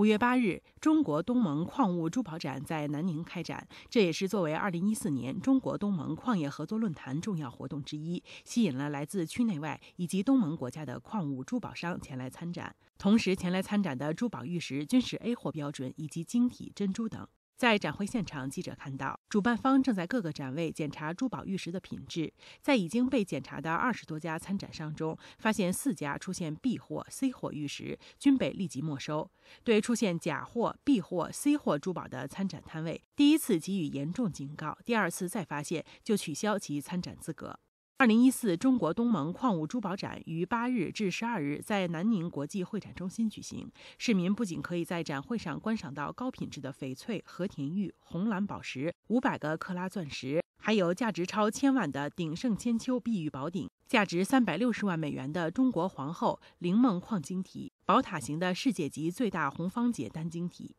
五月八日，中国东盟矿物珠宝展在南宁开展。这也是作为二零一四年中国东盟矿业合作论坛重要活动之一，吸引了来自区内外以及东盟国家的矿物珠宝商前来参展。同时，前来参展的珠宝玉石均是 A 货标准，以及晶体、珍珠等。在展会现场，记者看到主办方正在各个展位检查珠宝玉石的品质。在已经被检查的二十多家参展商中，发现四家出现 B 货、C 货玉石，均被立即没收。对出现假货、B 货、C 货珠宝的参展摊位，第一次给予严重警告，第二次再发现就取消其参展资格。二零一四中国东盟矿物珠宝展于八日至十二日在南宁国际会展中心举行。市民不仅可以在展会上观赏到高品质的翡翠、和田玉、红蓝宝石、五百个克拉钻石，还有价值超千万的鼎盛千秋碧玉宝鼎、价值三百六十万美元的中国皇后灵梦矿晶体、宝塔型的世界级最大红方解单晶体。